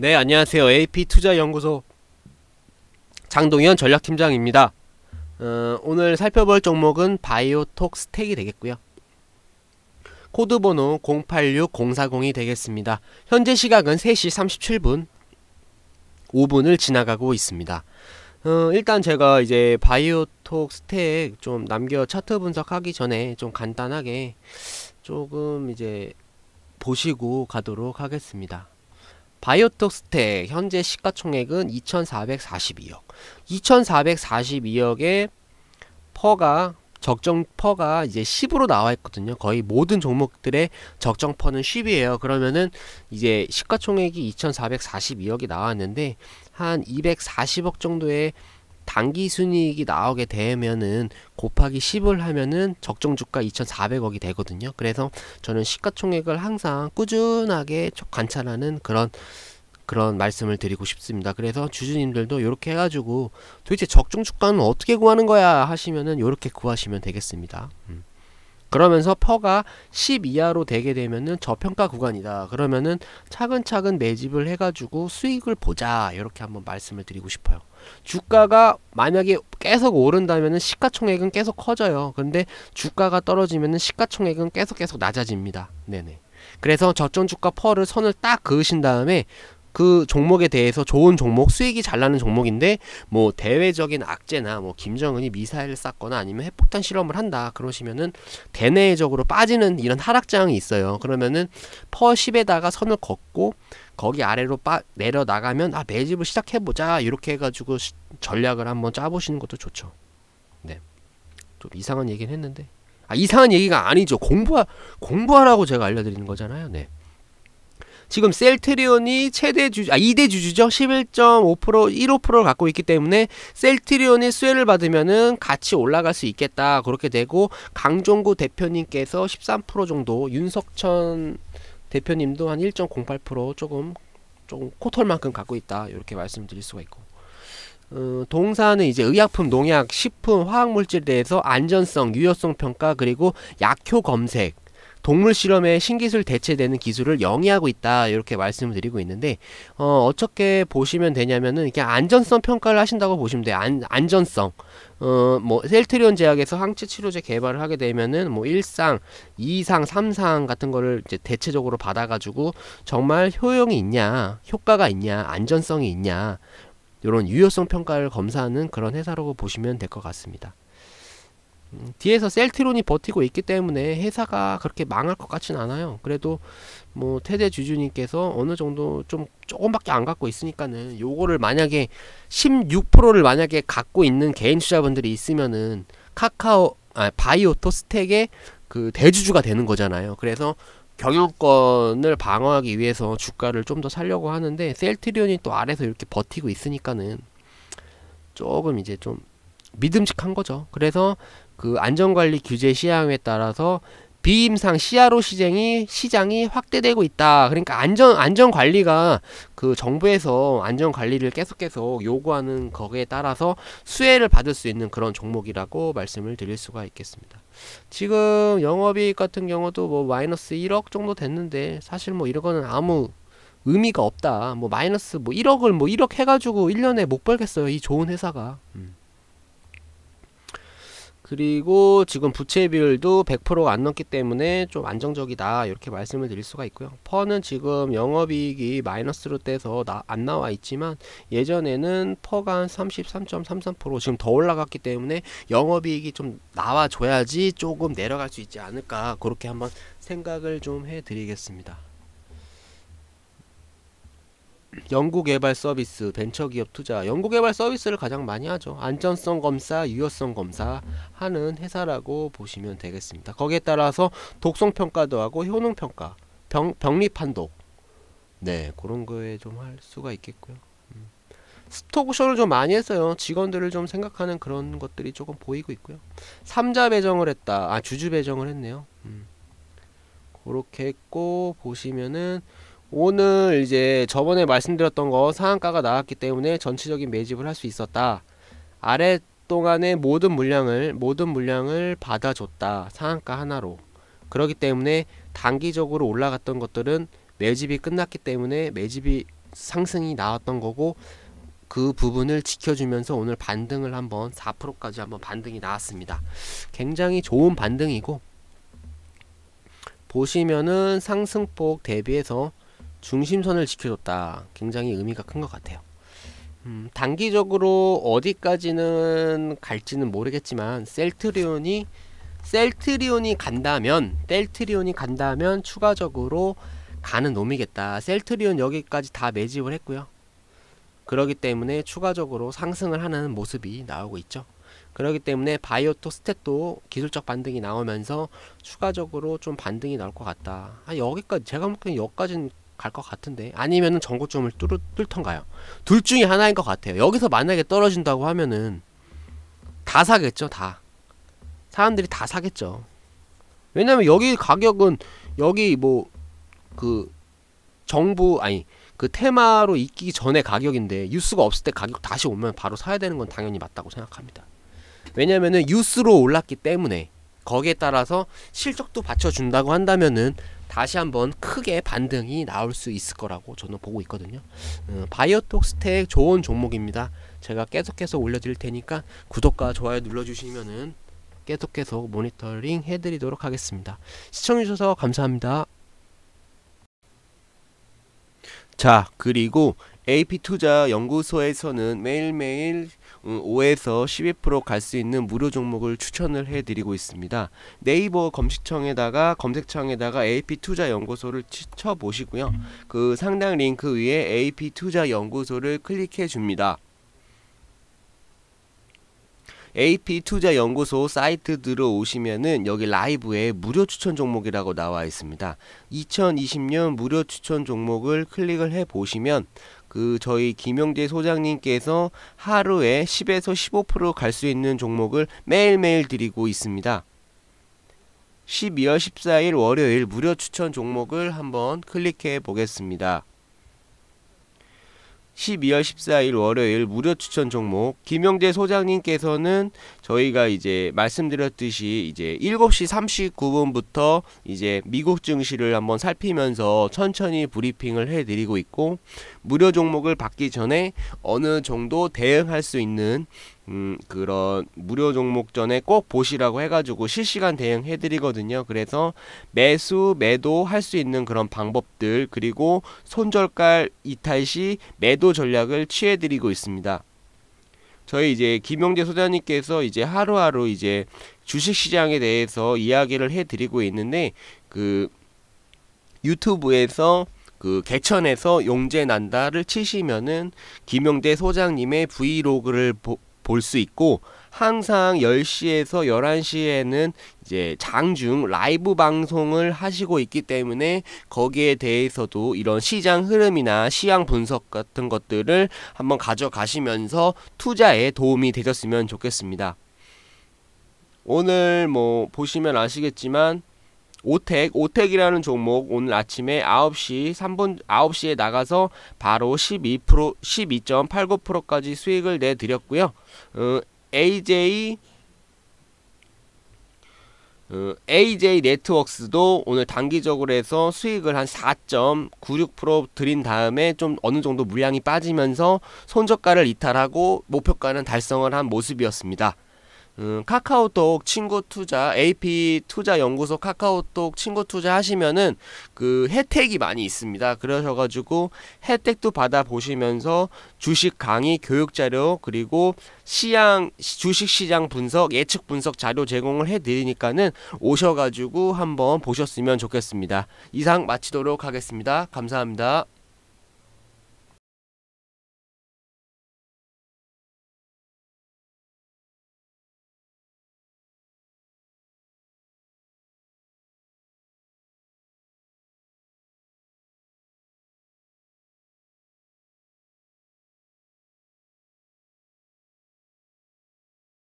네, 안녕하세요. AP투자연구소 장동현 전략팀장입니다. 어, 오늘 살펴볼 종목은 바이오톡 스택이 되겠고요. 코드 번호 086040이 되겠습니다. 현재 시각은 3시 37분 5분을 지나가고 있습니다. 어, 일단 제가 이제 바이오톡 스택 좀 남겨 차트 분석하기 전에 좀 간단하게 조금 이제 보시고 가도록 하겠습니다. 바이오톡 스택 현재 시가총액은 2,442억. 2 4 4 2억의 퍼가 적정 퍼가 이제 10으로 나와 있거든요. 거의 모든 종목들의 적정 퍼는 10이에요. 그러면은 이제 시가총액이 2,442억이 나왔는데 한 240억 정도의 단기 순이익이 나오게 되면은 곱하기 10을 하면은 적정 주가 2,400억이 되거든요. 그래서 저는 시가총액을 항상 꾸준하게 관찰하는 그런 그런 말씀을 드리고 싶습니다. 그래서 주주님들도 이렇게 해가지고 도대체 적정 주가는 어떻게 구하는 거야 하시면은 이렇게 구하시면 되겠습니다. 음. 그러면서 퍼가 10 이하로 되게 되면은 저평가 구간이다. 그러면은 차근차근 매집을 해가지고 수익을 보자 이렇게 한번 말씀을 드리고 싶어요. 주가가 만약에 계속 오른다면 시가총액은 계속 커져요. 그런데 주가가 떨어지면 시가총액은 계속 계속 낮아집니다. 네네. 그래서 저점 주가 펄을 선을 딱 그으신 다음에 그 종목에 대해서 좋은 종목, 수익이 잘 나는 종목인데 뭐 대외적인 악재나 뭐 김정은이 미사일 을 쐈거나 아니면 핵폭탄 실험을 한다 그러시면은 대내적으로 빠지는 이런 하락장이 있어요. 그러면은 퍼십에다가 선을 걷고 거기 아래로 빠, 내려나가면 아 매집을 시작해보자 이렇게 해가지고 시, 전략을 한번 짜보시는 것도 좋죠 네좀 이상한 얘기는 했는데 아 이상한 얘기가 아니죠 공부하, 공부하라고 제가 알려드리는 거잖아요 네 지금 셀트리온이 최대 주주, 아, 2대 주주죠? 11.5%, 15%를 갖고 있기 때문에 셀트리온이 수혜를 받으면은 같이 올라갈 수 있겠다. 그렇게 되고, 강종구 대표님께서 13% 정도, 윤석천 대표님도 한 1.08% 조금 조금 코털만큼 갖고 있다 이렇게 말씀드릴 수가 있고 어, 동사는 이제 의약품, 농약, 식품, 화학물질에 대해서 안전성, 유효성 평가 그리고 약효 검색 동물 실험에 신기술 대체되는 기술을 영위하고 있다 이렇게 말씀을 드리고 있는데 어, 어떻게 보시면 되냐면은 그냥 안전성 평가를 하신다고 보시면 돼요. 안, 안전성. 어, 뭐, 셀트리온 제약에서 항체 치료제 개발을 하게 되면은, 뭐, 일상이상삼상 같은 거를 이제 대체적으로 받아가지고, 정말 효용이 있냐, 효과가 있냐, 안전성이 있냐, 이런 유효성 평가를 검사하는 그런 회사라고 보시면 될 것 같습니다. 음, 뒤에서 셀트론이 버티고 있기 때문에 회사가 그렇게 망할 것 같진 않아요. 그래도 뭐 테드 주주님께서 어느 정도 좀 조금밖에 안 갖고 있으니까는 요거를 만약에 16%를 만약에 갖고 있는 개인 투자분들이 있으면은 카카오 아 바이오토 스택의 그 대주주가 되는 거잖아요. 그래서 경영권을 방어하기 위해서 주가를 좀 더 살려고 하는데 셀트리온이 또 아래서 이렇게 버티고 있으니까는 조금 이제 좀 믿음직한 거죠. 그래서 그 안전관리 규제 시행에 따라서 비임상 CRO 시장이 시장이 확대되고 있다. 그러니까 안전 안전 관리가 그 정부에서 안전 관리를 계속 계속 요구하는 거기에 따라서 수혜를 받을 수 있는 그런 종목이라고 말씀을 드릴 수가 있겠습니다. 지금 영업이익 같은 경우도 뭐 마이너스 1억 정도 됐는데 사실 뭐 이런 거는 아무 의미가 없다. 뭐 마이너스 뭐 1억을 뭐 1억 해가지고 1년에 못 벌겠어요. 이 좋은 회사가. 음. 그리고 지금 부채 비율도 100%가 안 넘기 때문에 좀 안정적이다 이렇게 말씀을 드릴 수가 있고요 퍼는 지금 영업이익이 마이너스로 떼서 나, 안 나와 있지만 예전에는 퍼가 한 33.33% 지금 더 올라갔기 때문에 영업이익이 좀 나와줘야지 조금 내려갈 수 있지 않을까 그렇게 한번 생각을 좀 해드리겠습니다 연구개발 서비스, 벤처기업 투자, 연구개발 서비스를 가장 많이 하죠. 안전성 검사, 유효성 검사 하는 회사라고 보시면 되겠습니다. 거기에 따라서 독성 평가도 하고 효능 평가, 병, 병리 판독, 네 그런 거에 좀 할 수가 있겠고요. 음. 스톡쇼를 좀 많이 했어요. 직원들을 좀 생각하는 그런 것들이 조금 보이고 있고요. 삼자 배정을 했다. 아 주주 배정을 했네요. 음. 그렇게 했고 보시면은. 오늘 이제 저번에 말씀드렸던 거 상한가가 나왔기 때문에 전체적인 매집을 할 수 있었다. 아래 동안의 모든 물량을 모든 물량을 받아줬다. 상한가 하나로. 그렇기 때문에 단기적으로 올라갔던 것들은 매집이 끝났기 때문에 매집이 상승이 나왔던 거고 그 부분을 지켜주면서 오늘 반등을 한번 4%까지 한번 반등이 나왔습니다. 굉장히 좋은 반등이고 보시면은 상승폭 대비해서 중심선을 지켜줬다. 굉장히 의미가 큰 것 같아요. 음, 단기적으로 어디까지는 갈지는 모르겠지만 셀트리온이 셀트리온이 간다면 셀트리온이 간다면 추가적으로 가는 놈이겠다. 셀트리온 여기까지 다 매집을 했고요. 그러기 때문에 추가적으로 상승을 하는 모습이 나오고 있죠. 그러기 때문에 바이오토 스택도 기술적 반등이 나오면서 추가적으로 좀 반등이 나올 것 같다. 아, 여기까지 제가 보기엔 여기까지는 갈것 같은데 아니면은 전고점을 뚫, 뚫던가요 둘 중에 하나인 것 같아요 여기서 만약에 떨어진다고 하면은 다 사겠죠 다 사람들이 다 사겠죠 왜냐면 여기 가격은 여기 뭐 그 정부 아니 그 테마로 있기 전에 가격인데 뉴스가 없을 때 가격 다시 오면 바로 사야 되는 건 당연히 맞다고 생각합니다 왜냐면은 뉴스로 올랐기 때문에 거기에 따라서 실적도 받쳐준다고 한다면은 다시 한번 크게 반등이 나올 수 있을 거라고 저는 보고 있거든요 어, 바이오톡 스택 좋은 종목입니다 제가 계속해서 올려드릴 테니까 구독과 좋아요 눌러주시면은 계속 해서 모니터링 해드리도록 하겠습니다 시청해주셔서 감사합니다 자 그리고 AP투자연구소에서는 매일매일 5에서 음, 12%갈 수 있는 무료 종목을 추천을 해드리고 있습니다. 네이버 검색창에다가 검색창에다가 AP투자연구소를 쳐보시고요. 그 상단 링크 위에 AP투자연구소를 클릭해 줍니다. AP투자연구소 사이트 들어오시면은 여기 라이브에 무료 추천 종목이라고 나와 있습니다. 2020년 무료 추천 종목을 클릭을 해 보시면 그 저희 김영재 소장님께서 하루에 10에서 15%갈 수 있는 종목을 매일매일 드리고 있습니다. 12월 14일 월요일 무료 추천 종목을 한번 클릭해 보겠습니다. 12월 14일 월요일 무료 추천 종목 김영재 소장님께서는 저희가 이제 말씀드렸듯이 이제 7시 39분부터 이제 미국 증시를 한번 살피면서 천천히 브리핑을 해드리고 있고 무료 종목을 받기 전에 어느 정도 대응할 수 있는 음, 그런 무료 종목 전에 꼭 보시라고 해가지고 실시간 대응해 드리거든요. 그래서 매수, 매도 할 수 있는 그런 방법들, 그리고 손절갈 이탈 시 매도 전략을 취해 드리고 있습니다. 저희 이제 김영재 소장님께서 이제 하루하루 이제 주식 시장에 대해서 이야기를 해드리고 있는데 그 유튜브에서 그 개천에서 용재 난다를 치시면은 김영재 소장님의 브이로그를 볼 수 있고 항상 10시에서 11시에는 이제 장중 라이브 방송을 하시고 있기 때문에 거기에 대해서도 이런 시장 흐름이나 시향 분석 같은 것들을 한번 가져가시면서 투자에 도움이 되셨으면 좋겠습니다. 오늘 뭐 보시면 아시겠지만 오텍, 오텍이라는 종목 오늘 아침에 9시 3분 9시에 나가서 바로 12% 12.89%까지 수익을 내드렸고요. 어, AJ 어, AJ 네트워크스도 오늘 단기적으로 해서 수익을 한 4.96% 드린 다음에 좀 어느 정도 물량이 빠지면서 손저가를 이탈하고 목표가는 달성을 한 모습이었습니다. 음, 카카오톡 친구 투자 AP 투자 연구소 카카오톡 친구 투자 하시면은 그 혜택이 많이 있습니다. 그러셔가지고 혜택도 받아 보시면서 주식 강의 교육 자료 그리고 시향 주식 시장 분석 예측 분석 자료 제공을 해드리니까는 오셔가지고 한번 보셨으면 좋겠습니다. 이상 마치도록 하겠습니다. 감사합니다.